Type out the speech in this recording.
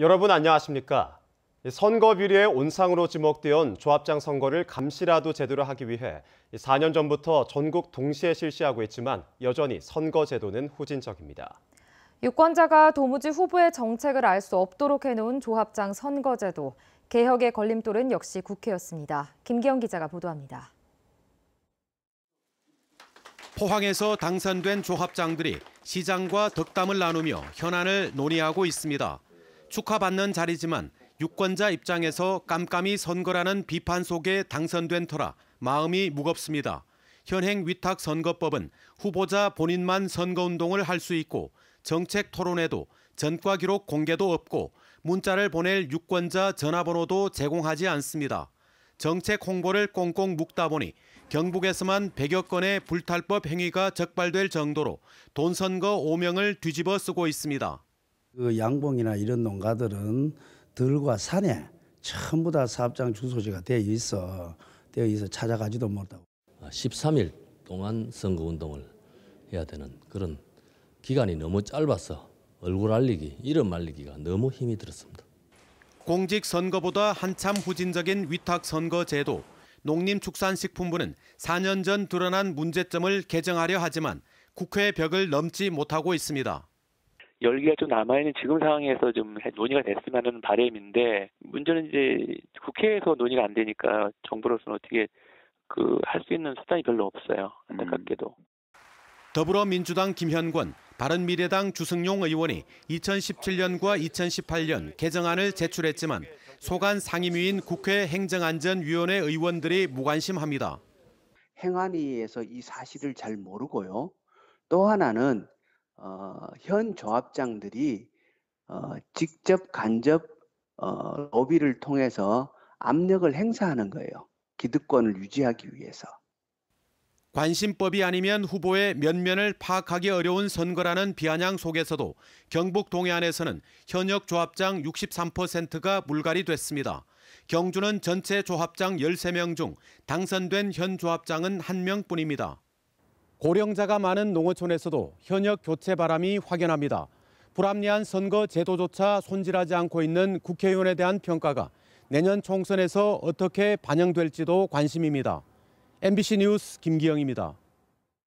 여러분 안녕하십니까? 선거 비리의 온상으로 지목되온 조합장 선거를 감시라도 제대로 하기 위해 4년 전부터 전국 동시에 실시하고 있지만 여전히 선거 제도는 후진적입니다. 유권자가 도무지 후보의 정책을 알 수 없도록 해놓은 조합장 선거제도. 개혁의 걸림돌은 역시 국회였습니다. 김기영 기자가 보도합니다. 포항에서 당선된 조합장들이 시장과 덕담을 나누며 현안을 논의하고 있습니다. 축하받는 자리지만 유권자 입장에서 깜깜이 선거라는 비판 속에 당선된 터라 마음이 무겁습니다. 현행 위탁선거법은 후보자 본인만 선거운동을 할 수 있고 정책 토론에도 전과 기록 공개도 없고 문자를 보낼 유권자 전화번호도 제공하지 않습니다. 정책 홍보를 꽁꽁 묶다 보니 경북에서만 100여 건의 불탈법 행위가 적발될 정도로 돈선거 오명을 뒤집어 쓰고 있습니다. 그 양봉이나 이런 농가들은 들과 산에 전부 다 사업장 주소지가 되어 있어 되어 있어 찾아가지도 못하고 13일 아, 동안 선거 운동을 해야 되는 그런 기간이 너무 짧아서 얼굴 알리기, 이름 알리기가 너무 힘이 들었습니다. 공직 선거보다 한참 후진적인 위탁 선거 제도 농림축산식품부는 4년 전 드러난 문제점을 개정하려 하지만 국회 벽을 넘지 못하고 있습니다. 열기가 좀 남아있는 지금 상황에서 좀 논의가 됐으면 하는 바램인데 문제는 이제 국회에서 논의가 안 되니까 정부로서는 어떻게 그 할 수 있는 수단이 별로 없어요. 안타깝게도. 음. 더불어민주당 김현권, 바른미래당 주승용 의원이 2017년과 2018년 개정안을 제출했지만 소관 상임위인 국회 행정안전위원회 의원들이 무관심합니다. 행안위에서 이 사실을 잘 모르고요. 또 하나는 어, 현 조합장들이 어, 직접 간접 어, 로비를 통해서 압력을 행사하는 거예요. 기득권을 유지하기 위해서. 관심법이 아니면 후보의 면면을 파악하기 어려운 선거라는 비아냥 속에서도 경북 동해안에서는 현역 조합장 63%가 물갈이 됐습니다. 경주는 전체 조합장 13명 중 당선된 현 조합장은 1명뿐입니다. 고령자가 많은 농어촌에서도 현역 교체 바람이 확연합니다. 불합리한 선거 제도조차 손질하지 않고 있는 국회의원에 대한 평가가 내년 총선에서 어떻게 반영될지도 관심입니다. MBC 뉴스 김기영입니다.